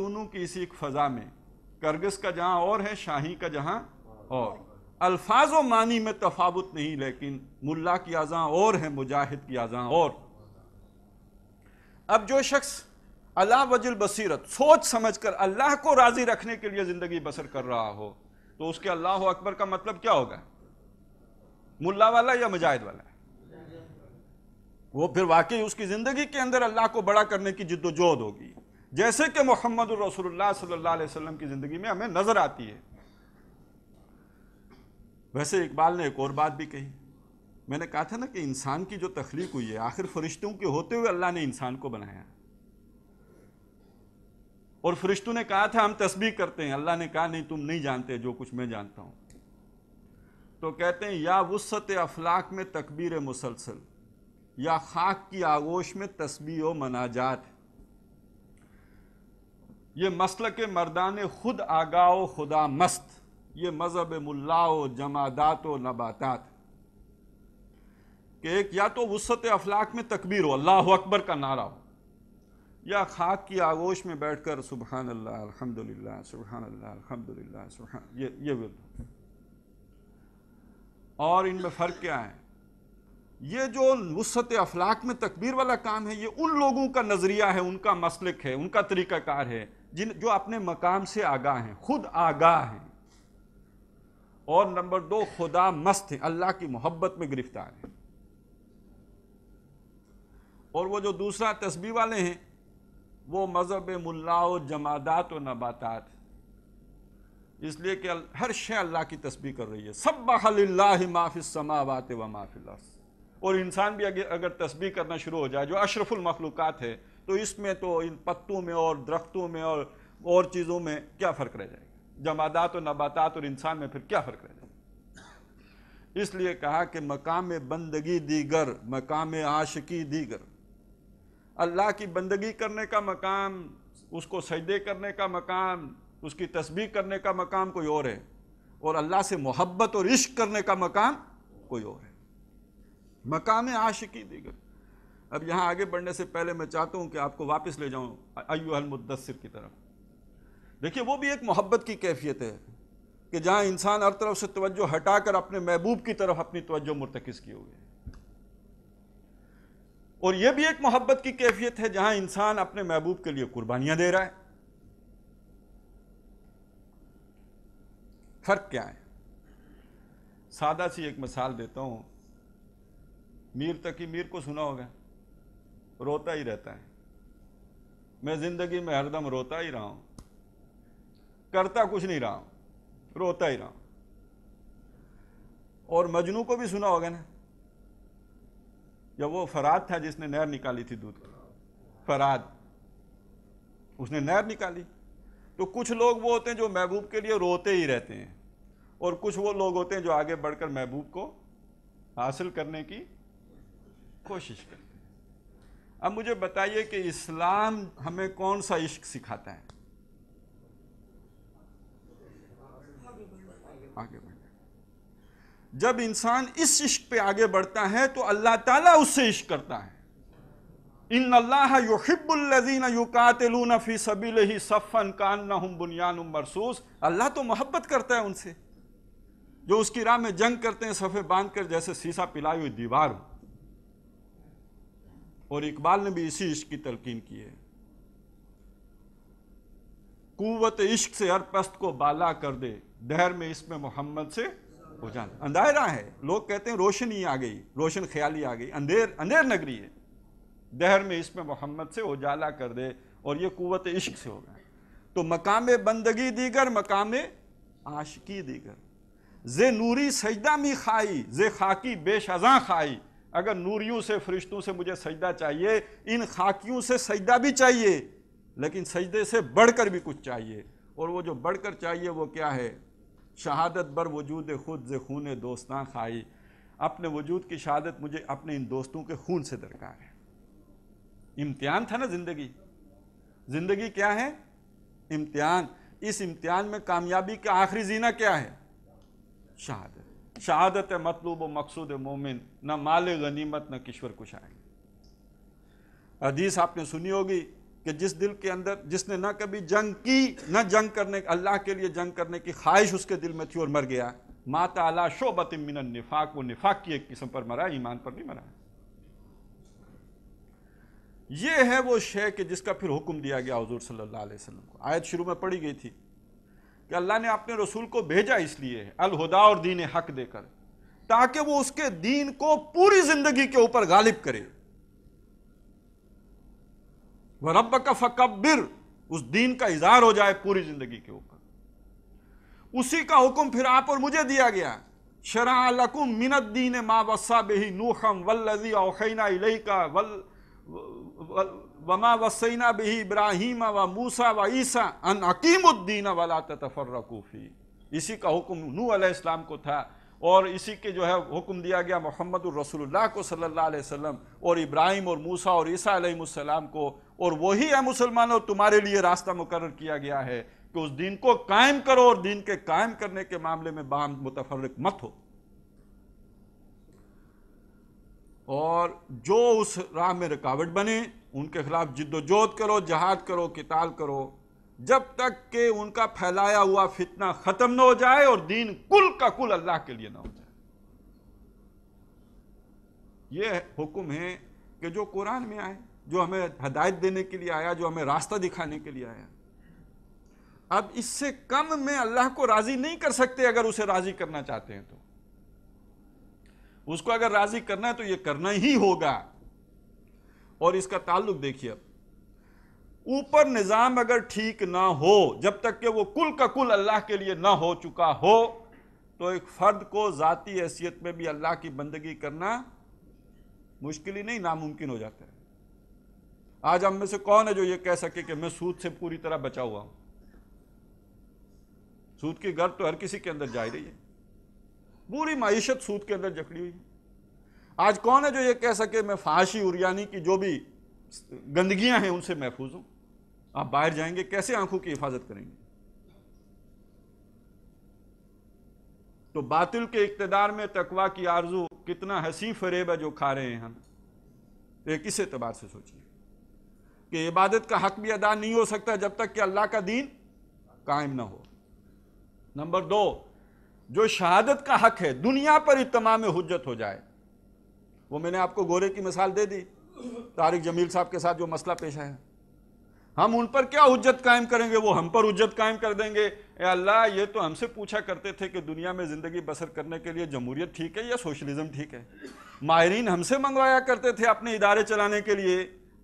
दोनों की इसी फजा में करगस का जहां और है शाही का जहां और अल्फाज मानी में तफावत नहीं लेकिन मुल्ला की आज़ा और है मुजाहिद की आज़ा और अब जो शख्स अला वजुल बसीरत सोच समझ कर अल्लाह को राज़ी रखने के लिए ज़िंदगी बसर कर रहा हो तो उसके अल्लाह अकबर का मतलब क्या होगा मुल्ला वाला या मुजाहिद वाला वो फिर वाकई उसकी ज़िंदगी के अंदर अल्लाह को बड़ा करने की जिद्दोजहद होगी जैसे कि मोहम्मद रसूलुल्लाह सल्लल्लाहु अलैहि वसल्लम की ज़िंदगी में हमें नज़र आती है वैसे इकबाल ने एक और बात भी कही मैंने कहा था ना कि इंसान की जो तख्लीक हुई है आखिर फरिश्तों के होते हुए अल्लाह ने इंसान को बनाया और फरिश्तों ने कहा था हम तस्बीह करते हैं अल्लाह ने कहा नहीं तुम नहीं जानते जो कुछ मैं जानता हूं तो कहते हैं या वसत अफलाक में तकबीर मुसलसल या खाक की आगोश में तस्बी व मनाजात ये मसल के मरदान खुद आगाओ खुदा मस्त ये मज़हब मुल्लाओ जमादात व नबातात कि एक या तो वसत अफलाक में तकबीर हो अल्लाह अकबर का नारा हो या खाक की आगोश में बैठ कर सुबहान अल्लाह अल्हम्दुलिल्लाह सुबहान अल्लाह सुबहान ये ये और इनमें फ़र्क क्या है ये जो वसत अफलाक में तकबीर वाला काम है ये उन लोगों का नज़रिया है उनका मसलिक है उनका तरीक़ाकार है जिन जो अपने मकाम से आगाह हैं खुद आगाह हैं और नंबर दो खुदा मस्त हैं अल्लाह की मोहब्बत में गिरफ्तार हैं और वो जो दूसरा तस्बी वाले हैं वो मज़हब मुल्ला जमादात और नबातात इसलिए कि हर शे अल्लाह की तस्बी कर रही है सब बखल्ला माफिल समावात व माफिल और इंसान भी अगर तस्बी करना शुरू हो जाए जो अशरफुल है तो इसमें तो इन पत्तों में और दरख्तों में और और चीज़ों में क्या फ़र्क रह जाएगा जमादात और नबातात और इंसान में फिर क्या फ़र्क रह जाएगा इसलिए कहा कि मकाम बंदगी दीगर मकाम आशिकी दीगर अल्लाह की बंदगी करने का मकाम उसको सजदे करने का मकाम उसकी तस्बीह करने का मकाम कोई और है और अल्लाह से मोहब्बत और इश्क करने का मकाम कोई और है मकाम आशिकी दीगर अब यहाँ आगे बढ़ने से पहले मैं चाहता हूँ कि आपको वापस ले जाऊँ अयुहल मुद्दसर की तरफ देखिए वो भी एक मोहब्बत की कैफियत है कि जहाँ इंसान हर तरफ से तवज्जो हटाकर अपने महबूब की तरफ अपनी तवज्जो मुरतकस किए हुए और यह भी एक मोहब्बत की कैफियत है जहाँ इंसान अपने महबूब के लिए कुर्बानियाँ दे रहा है फ़र्क क्या है सादा सी एक मिसाल देता हूं मीर तकी मीर को सुना होगा रोता ही रहता है मैं ज़िंदगी में हरदम रोता ही रहा हूँ करता कुछ नहीं रहा हूँ रोता ही रहा हूँ और मजनू को भी सुना होगा ना जब वो फराद था जिसने नहर निकाली थी दूध की फराद उसने नहर निकाली तो कुछ लोग वो होते हैं जो महबूब के लिए रोते ही रहते हैं और कुछ वो लोग होते हैं जो आगे बढ़कर महबूब को हासिल करने की कोशिश करें अब मुझे बताइए कि इस्लाम हमें कौन सा इश्क सिखाता है आगे बढ़ना जब इंसान इस इश्क पे आगे बढ़ता है तो अल्लाह ताला उससे इश्क करता है इन अल्लाह युहिबुल्लजीन युकातिलून फी सबील ही सफ़न कान बुनियान मरसूस अल्लाह तो मोहब्बत करता है उनसे जो उसकी राह में जंग करते हैं सफ़े बांध कर जैसे शीशा पिलाई हुई दीवार हो और इकबाल ने भी इसी इश्क की तलकीन की है कुवत इश्क से हर पस्त को बाला कर दे दहर में इसमें मोहम्मद से हो उजान अंधेरा है लोग कहते हैं रोशनी आ गई रोशन ख्याली आ गई अंधेर अंधेर नगरी है दहर में इसमें मोहम्मद से उजाला कर दे और ये कुवत इश्क से होगा तो मकाम बंदगी दीगर मकाम आशकी दीगर जे नूरी सजदा में खाई जे खाकी बेशजा खाई अगर नूरियों से फरिश्तों से मुझे सजदा चाहिए इन खाकियों से सजदा भी चाहिए लेकिन सजदे से बढ़कर भी कुछ चाहिए और वो जो बढ़कर चाहिए वो क्या है शहादत बर वजूद खुद ज खून दोस्तां खाई अपने वजूद की शहादत मुझे अपने इन दोस्तों के खून से दरकार है इम्तिहान था ना ज़िंदगी ज़िंदगी क्या है इम्तिहान इस इम्तिहान में कामयाबी का आखिरी जीना क्या है शहादत शहादत मतलूब मकसूद मोमिन न माल गनीमत न किश्वर कुछ आए अदीस आपने सुनी होगी कि जिस दिल के अंदर जिसने ना कभी जंग की न जंग करने अल्लाह के लिए जंग करने की ख्वाहिश उसके दिल में थी और मर गया माता अला शोबत मिन निफाक वो निफाक की एक किस्म पर मरा ईमान पर नहीं मरा ये है वो शे कि जिसका फिर हुक्म दिया गया हजूर सल्लल्लाहु अलैहि वसल्लम को आयत शुरू में पढ़ी गई थी कि अल्लाह ने अपने रसूल को भेजा इसलिए अलहुदा और दीन हक देकर ताकि वो उसके दीन को पूरी जिंदगी के ऊपर गालिब करे वह रब का फकबिर उस दीन का इजहार हो जाए पूरी जिंदगी के ऊपर उसी का हुक्म फिर आप और मुझे दिया गया लकुम मिनत दीन मा वसा बेही नूखम वल्लजी ओखैना का वल, वल, वल वमा वसैना बही इब्राहिम व मूसा व ईसा अन अकीमुद्दीन वाला तफर्रकूफ़ी इसी का हुक्म नू अलैहिस्सलाम को था और इसी के जो है हुक्म दिया गया मोहम्मद रसूलुल्लाह को सल्लल्लाहु अलैहि वसल्लम और इब्राहिम और मूसा और ईसा अलैहिस्सलाम को और वही है मुसलमानों तुम्हारे लिए रास्ता मुकर किया गया है कि उस दिन को कायम करो और दिन के कायम करने के मामले में बाम मुतफरक मत हो और जो उस राह में रुकावट बने उनके खिलाफ जिद्दोजहद करो जहाद करो किताल करो जब तक के उनका फैलाया हुआ फितना खत्म ना हो जाए और दीन कुल का कुल अल्लाह के लिए ना हो जाए यह हुक्म है कि जो कुरान में आए जो हमें हदायत देने के लिए आया जो हमें रास्ता दिखाने के लिए आया अब इससे कम में अल्लाह को राजी नहीं कर सकते अगर उसे राजी करना चाहते हैं तो उसको अगर राजी करना है तो यह करना ही होगा और इसका ताल्लुक देखिए ऊपर निज़ाम अगर ठीक ना हो जब तक कि वो कुल का कुल अल्लाह के लिए ना हो चुका हो तो एक फ़र्द को ज़ाती हैसियत में भी अल्लाह की बंदगी करना मुश्किल ही नहीं नामुमकिन हो जाता है आज हम में से कौन है जो ये कह सके कि मैं सूद से पूरी तरह बचा हुआ हूं सूद की गर्द तो हर किसी के अंदर जा ही रही है पूरी मीशत सूद के अंदर जकड़ी हुई है आज कौन है जो ये कह सके मैं फाशी और यानी की जो भी गंदगियां हैं उनसे महफूज हूं आप बाहर जाएंगे कैसे आंखों की हिफाजत करेंगे तो बातिल के इकतदार में तकवा की आरजू कितना हसी फरेब है जो खा रहे हैं हम एक इस एतबार से सोचिए कि इबादत का हक भी अदा नहीं हो सकता जब तक कि अल्लाह का दीन कायम ना हो नंबर दो जो शहादत का हक है दुनिया पर इतमाम हजत हो जाए वो मैंने आपको गोरे की मिसाल दे दी तारिक जमील साहब के साथ जो मसला पेश है हम उन पर क्या उज्जत कायम करेंगे वो हम पर उज्जत कायम कर देंगे ए अल्लाह ये तो हमसे पूछा करते थे कि दुनिया में ज़िंदगी बसर करने के लिए जमहूरियत ठीक है या सोशलिज़म ठीक है माहरीन हमसे मंगवाया करते थे अपने इदारे चलाने के लिए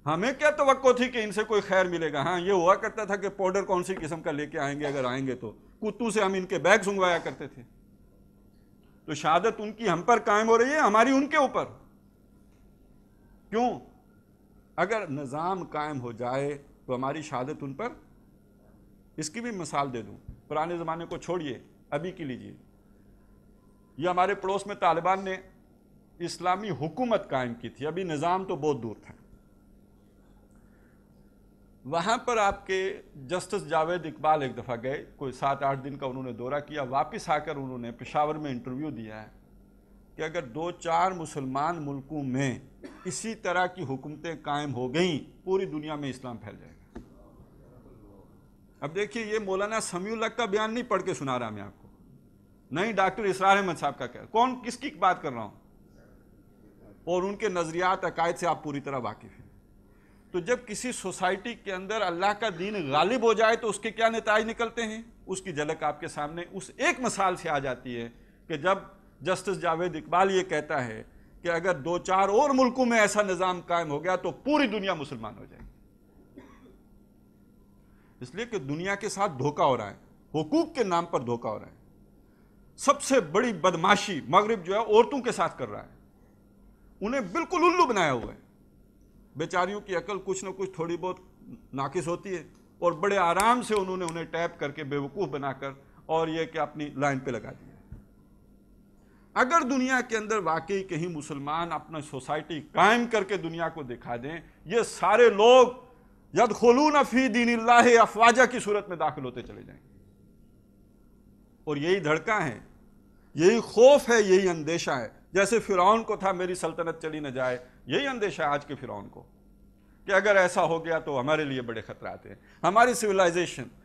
हमें क्या तो थी कि इनसे कोई खैर मिलेगा हाँ ये हुआ करता था कि पाउडर कौन सी किस्म का लेके आएंगे अगर आएंगे तो कुत्तू से हम इनके बैग सुंगवाया करते थे तो शहादत उनकी हम पर कायम हो रही है हमारी उनके ऊपर क्यों अगर निज़ाम कायम हो जाए तो हमारी शहादत उन पर इसकी भी मिसाल दे दूँ पुराने ज़माने को छोड़िए अभी की लीजिए यह हमारे पड़ोस में तालिबान ने इस्लामी हुकूमत कायम की थी अभी निज़ाम तो बहुत दूर था वहाँ पर आपके जस्टिस जावेद इकबाल एक दफ़ा गए कोई सात आठ दिन का उन्होंने दौरा किया वापस आकर उन्होंने पेशावर में इंटरव्यू दिया है कि अगर दो चार मुसलमान मुल्कों में इसी तरह की हुकूमतें कायम हो गई पूरी दुनिया में इस्लाम फैल जाएगा अब देखिए ये मौलाना समीउल्ला का बयान नहीं पढ़ के सुना रहा मैं आपको नहीं डॉक्टर इसरार अहमद साहब का कह कौन किसकी बात कर रहा हूँ और उनके नज़रियात अकायद से आप पूरी तरह वाकिफ़ हैं तो जब किसी सोसाइटी के अंदर अल्लाह का दीन गालिब हो जाए तो उसके क्या नतज निकलते हैं उसकी झलक आपके सामने उस एक मिसाल से आ जाती है कि जब जस्टिस जावेद इकबाल ये कहता है कि अगर दो चार और मुल्कों में ऐसा निज़ाम कायम हो गया तो पूरी दुनिया मुसलमान हो जाएगी इसलिए कि दुनिया के साथ धोखा हो रहा है हुकूक के नाम पर धोखा हो रहा है सबसे बड़ी बदमाशी मगरब जो है औरतों के साथ कर रहा है उन्हें बिल्कुल उल्लू बनाया हुआ है बेचारियों की अकल कुछ ना कुछ थोड़ी बहुत नाकिस होती है और बड़े आराम से उन्होंने उन्हें टैप करके बेवकूफ़ बनाकर और यह कि अपनी लाइन पे लगा दिया अगर दुनिया के अंदर वाकई कहीं मुसलमान अपना सोसाइटी कायम करके दुनिया को दिखा दें ये सारे लोग यद खलून फी दीन अफवाजा की सूरत में दाखिल होते चले जाएंगे और यही धड़का है यही खौफ है यही अंदेशा है जैसे फ़िरौन को था मेरी सल्तनत चली न जाए यही अंदेशा है आज के फ़िरौन को कि अगर ऐसा हो गया तो हमारे लिए बड़े खतरा हैं हमारी सिविलाइजेशन